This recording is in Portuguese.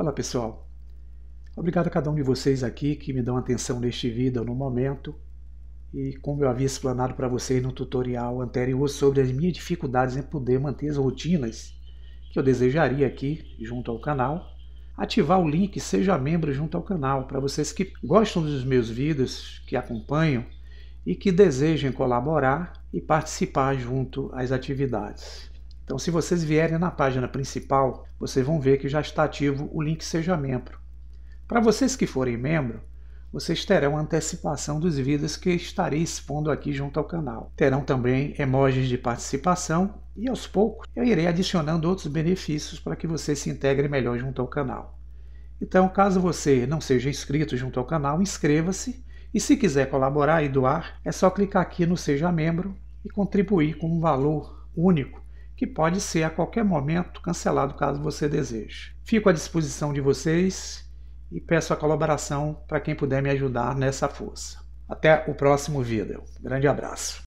Olá pessoal, obrigado a cada um de vocês aqui que me dão atenção neste vídeo no momento e como eu havia explanado para vocês no tutorial anterior sobre as minhas dificuldades em poder manter as rotinas que eu desejaria aqui junto ao canal, ativar o link Seja Membro junto ao canal para vocês que gostam dos meus vídeos, que acompanham e que desejem colaborar e participar junto às atividades. Então, se vocês vierem na página principal, vocês vão ver que já está ativo o link Seja Membro. Para vocês que forem membro, vocês terão antecipação dos vídeos que estarei expondo aqui junto ao canal. Terão também emojis de participação e aos poucos eu irei adicionando outros benefícios para que você se integre melhor junto ao canal. Então, caso você não seja inscrito junto ao canal, inscreva-se e se quiser colaborar e doar, é só clicar aqui no Seja Membro e contribuir com um valor único que pode ser a qualquer momento cancelado caso você deseje. Fico à disposição de vocês e peço a colaboração para quem puder me ajudar nessa força. Até o próximo vídeo. Grande abraço.